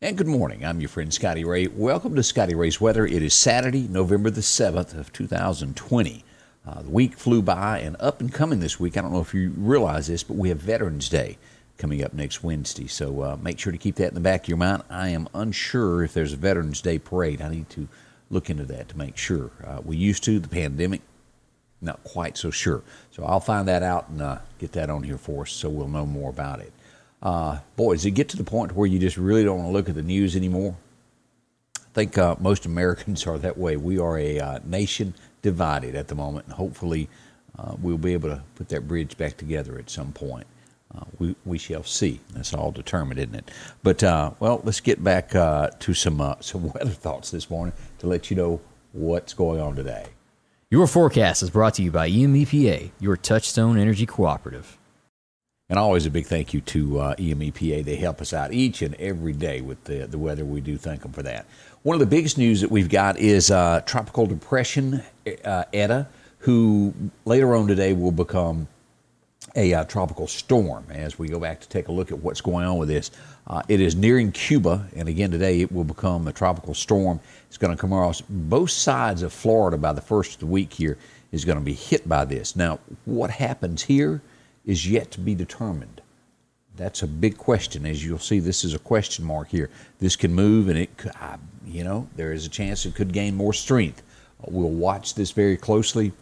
And good morning. I'm your friend Scotty Ray. Welcome to Scotty Ray's Weather. It is Saturday, November the 7th of 2020. Uh, the week flew by and up and coming this week. I don't know if you realize this, but we have Veterans Day coming up next Wednesday. So uh, make sure to keep that in the back of your mind. I am unsure if there's a Veterans Day parade. I need to look into that to make sure. Uh, we used to, the pandemic, not quite so sure. So I'll find that out and uh, get that on here for us so we'll know more about it uh, boy, does it get to the point where you just really don't want to look at the news anymore? I think uh, most Americans are that way. We are a uh, nation divided at the moment, and hopefully uh, we'll be able to put that bridge back together at some point. Uh, we, we shall see. That's all determined, isn't it? But, uh, well, let's get back to some, some weather thoughts this morning to let you know what's going on today. Your forecast is brought to you by EMEPA, your touchstone energy cooperative. And always a big thank you to uh, EMEPA. They help us out each and every day with the, the weather. We do thank them for that. One of the biggest news that we've got is uh, Tropical Depression uh, Eta, who later on today will become a uh, tropical storm. As we go back to take a look at what's going on with this, uh, it is nearing Cuba, and again today it will become a tropical storm. It's going to come across both sides of Florida by the first of the week here, is going to be hit by this. Now, what happens here? is yet to be determined. That's a big question. As you'll see, this is a question mark here. This can move, and it, could, you know, there is a chance it could gain more strength. We'll watch this very closely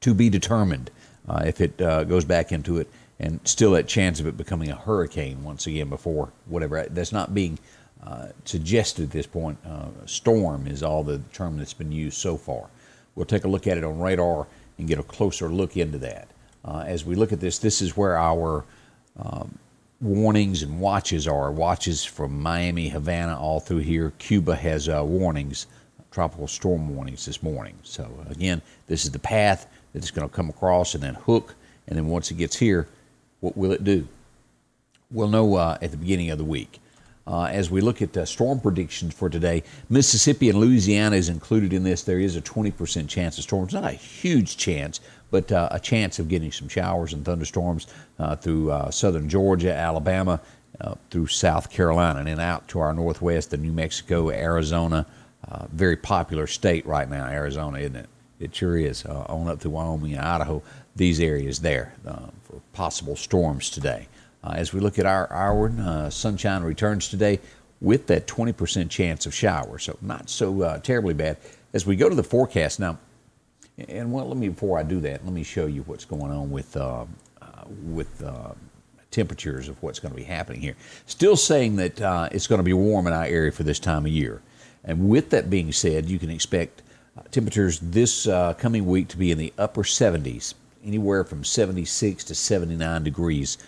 to be determined uh, if it uh, goes back into it, and still that chance of it becoming a hurricane once again before whatever. That's not being uh, suggested at this point. Uh, storm is all the term that's been used so far. We'll take a look at it on radar and get a closer look into that uh, as we look at this, this is where our um, warnings and watches are. Watches from Miami, Havana, all through here. Cuba has uh, warnings, tropical storm warnings this morning. So, again, this is the path that it's going to come across and then hook. And then once it gets here, what will it do? We'll know uh, at the beginning of the week. Uh, as we look at uh, storm predictions for today, Mississippi and Louisiana is included in this. There is a 20% chance of storms, not a huge chance, but uh, a chance of getting some showers and thunderstorms uh, through uh, southern Georgia, Alabama, uh, through South Carolina, and then out to our northwest in New Mexico, Arizona. Uh, very popular state right now, Arizona, isn't it? It sure is. Uh, on up through Wyoming and Idaho, these areas there for possible storms today. as we look at our hour, sunshine returns today with that 20% chance of showers, so not so terribly bad. As we go to the forecast now, and well, let me before I do that, let me show you what's going on with uh, uh with uh, temperatures of what's going to be happening here. Still saying that uh, it's going to be warm in our area for this time of year. And with that being said, you can expect uh, temperatures this uh, coming week to be in the upper 70s, anywhere from 76 to 79 degrees.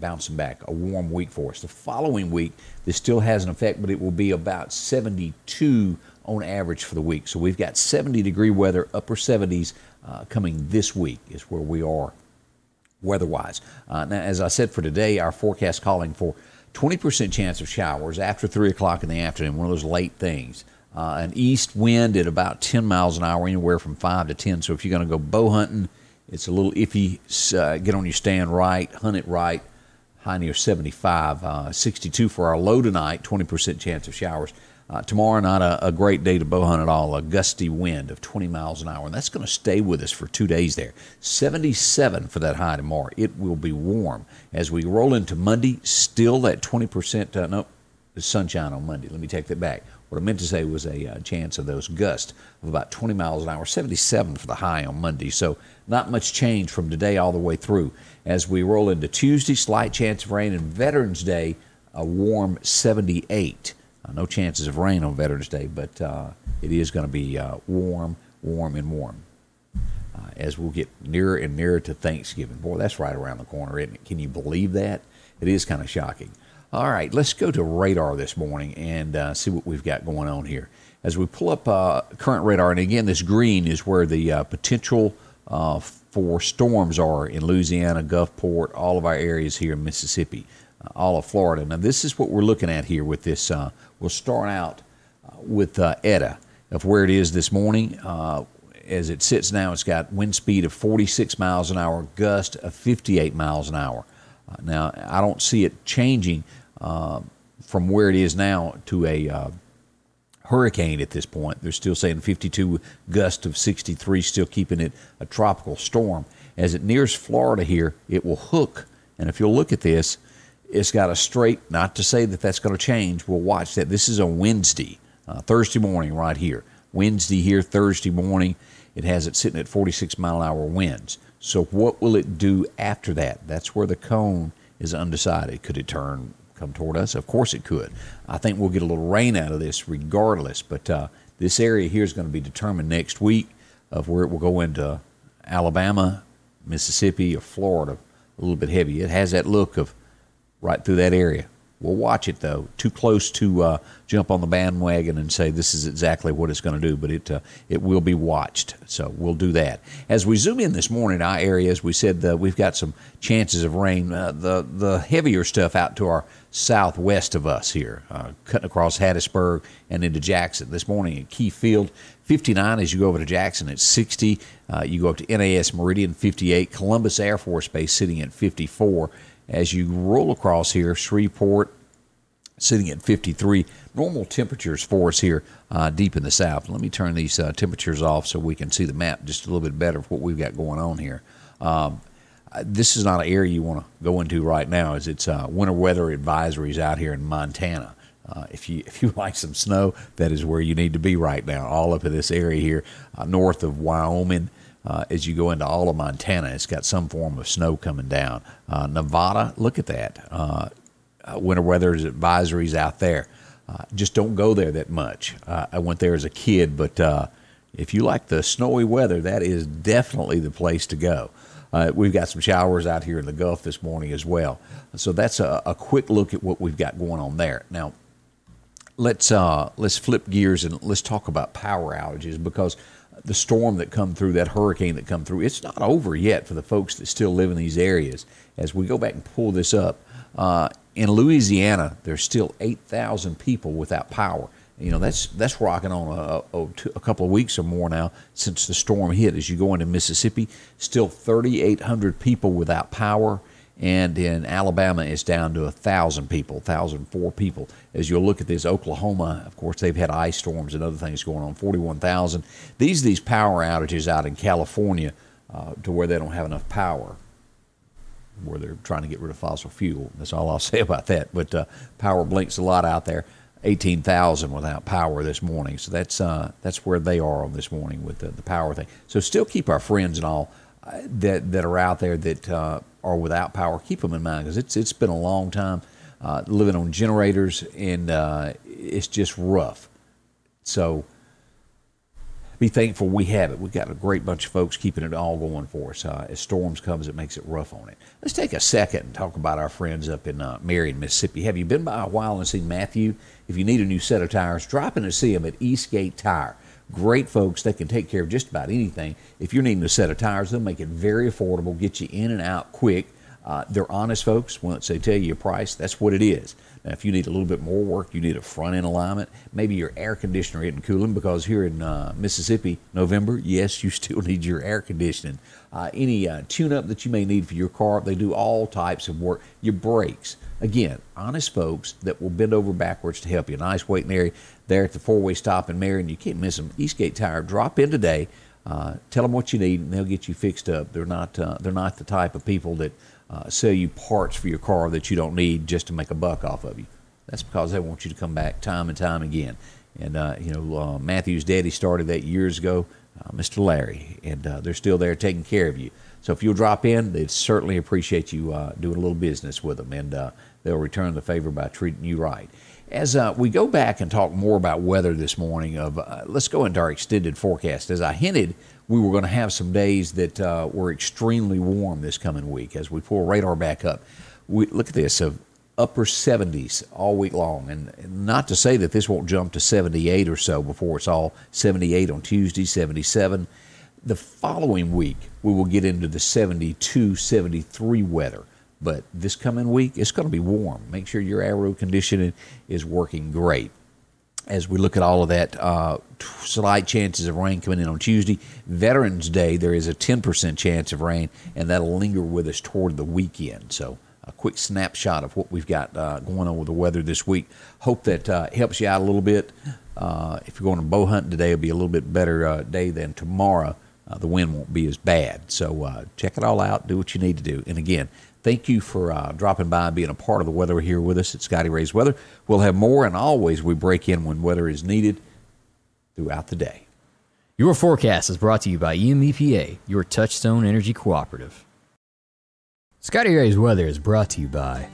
bouncing back, a warm week for us. The following week, this still has an effect, but it will be about 72 on average for the week. So we've got 70 degree weather, upper 70s uh, coming this week is where we are weather wise. Uh, now, as I said for today, our forecast calling for 20% chance of showers after 3 o'clock in the afternoon, one of those late things. Uh, an east wind at about 10 miles an hour, anywhere from 5 to 10. So if you're going to go bow hunting, it's a little iffy. Uh, get on your stand right, hunt it right. High near 75, uh, 62 for our low tonight, 20% chance of showers. Uh, tomorrow not a, a, great day to bow hunt at all, a gusty wind of 20 miles an hour. And that's going to stay with us for two days there. 77 for that high tomorrow. It will be warm. As we roll into Monday, still that 20%, uh, no, sunshine on Monday. Let me take that back. What I meant to say was a uh, chance of those gusts of about 20 miles an hour, 77 for the high on Monday. So not much change from today all the way through. As we roll into Tuesday, slight chance of rain, and Veterans Day, a warm 78. Uh, no chances of rain on Veterans Day, but uh, it is going to be uh, warm, warm, and warm uh, as we'll get nearer and nearer to Thanksgiving. Boy, that's right around the corner, isn't it? Can you believe that? It is kind of shocking. All right, let's go to radar this morning and uh, see what we've got going on here. As we pull up uh, current radar, and again, this green is where the potential for storms are in Louisiana, Gulfport, all of our areas here in Mississippi all of Florida. Now, this is what we're looking at here with this uh, We'll start out uh, with uh, ETA of where it is this morning. Uh, as it sits now, it's got wind speed of 46 miles an hour, gust of 58 miles an hour. Uh, now, I don't see it changing uh, from where it is now to a uh, hurricane at this point. They're still saying 52 gust of 63, still keeping it a tropical storm. As it nears Florida here, it will hook. And if you'll look at this, it's got a straight, not to say that that's going to change. We'll watch that. This is a Wednesday, uh, Thursday morning right here. Wednesday here, Thursday morning. It has it sitting at 46 mile an hour winds. So what will it do after that? That's where the cone is undecided. Could it turn, come toward us? Of course it could. I think we'll get a little rain out of this regardless, but uh, this area here is going to be determined next week of where it will go into Alabama, Mississippi, or Florida. A little bit heavy. It has that look of right through that area. We'll watch it though. Too close to uh, jump on the bandwagon and say this is exactly what it's going to do, but it uh, it will be watched. So we'll do that. As we zoom in this morning, our area, as we said, uh, we've got some chances of rain. Uh, the the heavier stuff out to our southwest of us here, uh, cutting across Hattiesburg and into Jackson this morning at Key Field. 59 as you go over to Jackson at 60. Uh, you go up to NAS Meridian 58. Columbus Air Force Base sitting at 54 as you roll across here, Shreveport sitting at 53. Normal temperatures for us here uh, deep in the south. Let me turn these uh, temperatures off so we can see the map just a little bit better of what we've got going on here. Um, uh, this is not an area you want to go into right now, as it's uh, winter weather advisories out here in Montana. Uh, if you if you like some snow, that is where you need to be right now. All up in this area here, uh, north of Wyoming, uh, as you go into all of Montana, it's got some form of snow coming down. Uh, Nevada, look at that. Uh, uh winter weather advisories out there. Uh, just don't go there that much. Uh, I went there as a kid, but if you like the snowy weather, that is definitely the place to go. we've got some showers out here in the Gulf this morning as well. So that's a, a quick look at what we've got going on there. Now, let's let's flip gears and let's talk about power outages because – the storm that come through, that hurricane that come through, it's not over yet for the folks that still live in these areas. As we go back and pull this up, uh, in Louisiana, there's still 8,000 people without power. You know, that's that's rocking on a, a, a, couple of weeks or more now since the storm hit. As you go into Mississippi, still 3,800 people without power. And in Alabama, it's down to 1,000 people, 1,004 people. As you'll look at this, Oklahoma, of course, they've had ice storms and other things going on, 41,000. These are these power outages out in California uh, to where they don't have enough power, where they're trying to get rid of fossil fuel. That's all I'll say about that. But uh, power blinks a lot out there. 18,000 without power this morning. So that's uh, that's where they are on this morning with the, the power thing. So still keep our friends and all uh, that that are out there that uh, or without power, keep them in mind because it's it's been a long time uh, living on generators and uh, it's just rough. So be thankful we have it. We've got a great bunch of folks keeping it all going for us. Uh, as storms comes, it makes it rough on it. Let's take a second and talk about our friends up in uh, Marion, Mississippi. Have you been by a while and seen Matthew? If you need a new set of tires, drop in and see him at Eastgate Tire. Great folks that can take care of just about anything. If you're needing a set of tires, they'll make it very affordable, get you in and out quick. Uh, they're honest folks. Once they tell you a price, that's what it is. Now, if you need a little bit more work, you need a front end alignment. Maybe your air conditioner isn't cooling because here in uh, Mississippi, November, yes, you still need your air conditioning. Uh, any uh, tune up that you may need for your car, they do all types of work. Your brakes, again, honest folks that will bend over backwards to help you. Nice waiting area there at the four way stop in Marion. You can't miss them. Eastgate Tire, drop in today. Uh, tell them what you need, and they'll get you fixed up. They're not uh, they're not the type of people that uh, sell you parts for your car that you don't need just to make a buck off of you. That's because they want you to come back time and time again. And uh, you know, uh, Matthew's daddy started that years ago, uh, Mr. Larry, and uh, they're still there taking care of you. So if you'll drop in, they'd certainly appreciate you uh, doing a little business with them, and they'll return the favor by treating you right. As uh, we go back and talk more about weather this morning, of uh, let's go into our extended forecast. As I hinted, we were going to have some days that uh, were extremely warm this coming week. As we pull radar back up, we look at this of upper 70s all week long, and not to say that this won't jump to 78 or so before it's all 78 on Tuesday, 77. The following week, we will get into the 72, 73 weather. But this coming week, it's going to be warm. Make sure your aero conditioning is working great. As we look at all of that, uh, slight chances of rain coming in on Tuesday. Veterans Day, there is a 10% chance of rain, and that'll linger with us toward the weekend. So, a quick snapshot of what we've got uh, going on with the weather this week. Hope that uh, helps you out a little bit. Uh, if you're going to bow hunt today, it'll be a little bit better uh, day than tomorrow uh, the wind won't be as bad. So uh, check it all out. Do what you need to do. And again, thank you for uh, dropping by and being a part of the weather here with us at Scotty Ray's Weather. We'll have more, and always we break in when weather is needed throughout the day. Your forecast is brought to you by EMEPA, your Touchstone Energy Cooperative. Scotty Ray's Weather is brought to you by